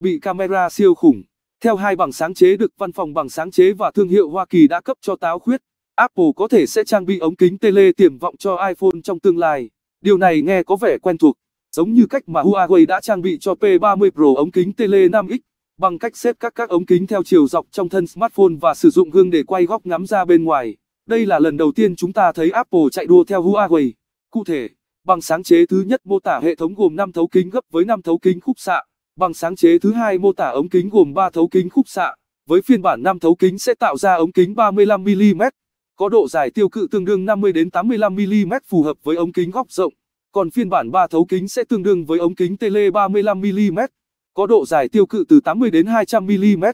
bị camera siêu khủng. Theo hai bằng sáng chế được văn phòng bằng sáng chế và thương hiệu Hoa Kỳ đã cấp cho táo khuyết, Apple có thể sẽ trang bị ống kính tele tiềm vọng cho iPhone trong tương lai. Điều này nghe có vẻ quen thuộc, giống như cách mà Huawei đã trang bị cho P30 Pro ống kính tele 5X bằng cách xếp các các ống kính theo chiều dọc trong thân smartphone và sử dụng gương để quay góc ngắm ra bên ngoài. Đây là lần đầu tiên chúng ta thấy Apple chạy đua theo Huawei. Cụ thể, bằng sáng chế thứ nhất mô tả hệ thống gồm 5 thấu kính gấp với 5 thấu kính khúc xạ. Bằng sáng chế thứ hai mô tả ống kính gồm 3 thấu kính khúc xạ, với phiên bản 5 thấu kính sẽ tạo ra ống kính 35 mm, có độ dài tiêu cự tương đương 50 đến 85 mm phù hợp với ống kính góc rộng, còn phiên bản 3 thấu kính sẽ tương đương với ống kính tele 35 mm, có độ dài tiêu cự từ 80 đến 200 mm.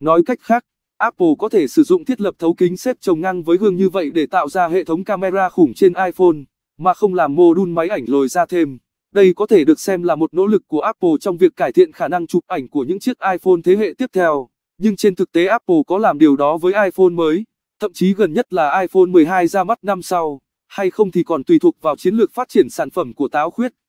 Nói cách khác, Apple có thể sử dụng thiết lập thấu kính xếp chồng ngang với gương như vậy để tạo ra hệ thống camera khủng trên iPhone, mà không làm mô đun máy ảnh lồi ra thêm. Đây có thể được xem là một nỗ lực của Apple trong việc cải thiện khả năng chụp ảnh của những chiếc iPhone thế hệ tiếp theo. Nhưng trên thực tế Apple có làm điều đó với iPhone mới, thậm chí gần nhất là iPhone 12 ra mắt năm sau, hay không thì còn tùy thuộc vào chiến lược phát triển sản phẩm của táo khuyết.